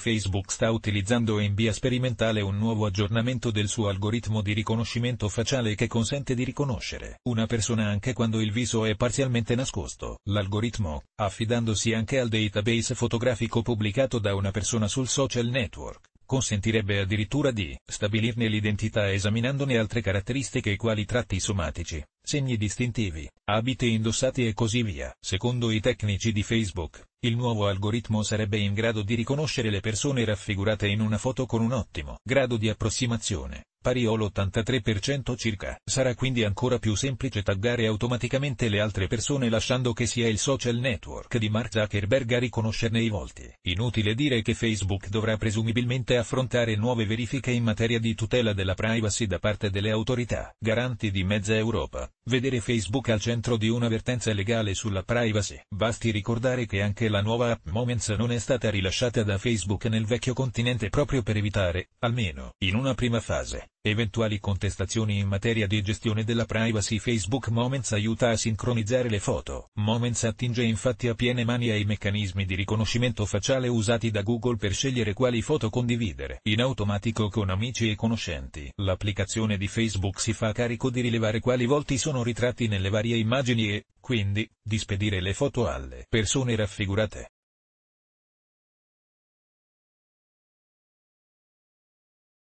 Facebook sta utilizzando in via sperimentale un nuovo aggiornamento del suo algoritmo di riconoscimento facciale che consente di riconoscere una persona anche quando il viso è parzialmente nascosto. L'algoritmo, affidandosi anche al database fotografico pubblicato da una persona sul social network, consentirebbe addirittura di stabilirne l'identità esaminandone altre caratteristiche quali tratti somatici, segni distintivi, abiti indossati e così via. Secondo i tecnici di Facebook, il nuovo algoritmo sarebbe in grado di riconoscere le persone raffigurate in una foto con un ottimo grado di approssimazione, pari all'83% circa. Sarà quindi ancora più semplice taggare automaticamente le altre persone lasciando che sia il social network di Mark Zuckerberg a riconoscerne i volti. Inutile dire che Facebook dovrà presumibilmente affrontare nuove verifiche in materia di tutela della privacy da parte delle autorità, garanti di mezza Europa. Vedere Facebook al centro di una vertenza legale sulla privacy. Basti ricordare che anche la nuova app Moments non è stata rilasciata da Facebook nel vecchio continente proprio per evitare, almeno in una prima fase, Eventuali contestazioni in materia di gestione della privacy Facebook Moments aiuta a sincronizzare le foto. Moments attinge infatti a piene mani ai meccanismi di riconoscimento facciale usati da Google per scegliere quali foto condividere in automatico con amici e conoscenti. L'applicazione di Facebook si fa carico di rilevare quali volti sono ritratti nelle varie immagini e, quindi, di spedire le foto alle persone raffigurate.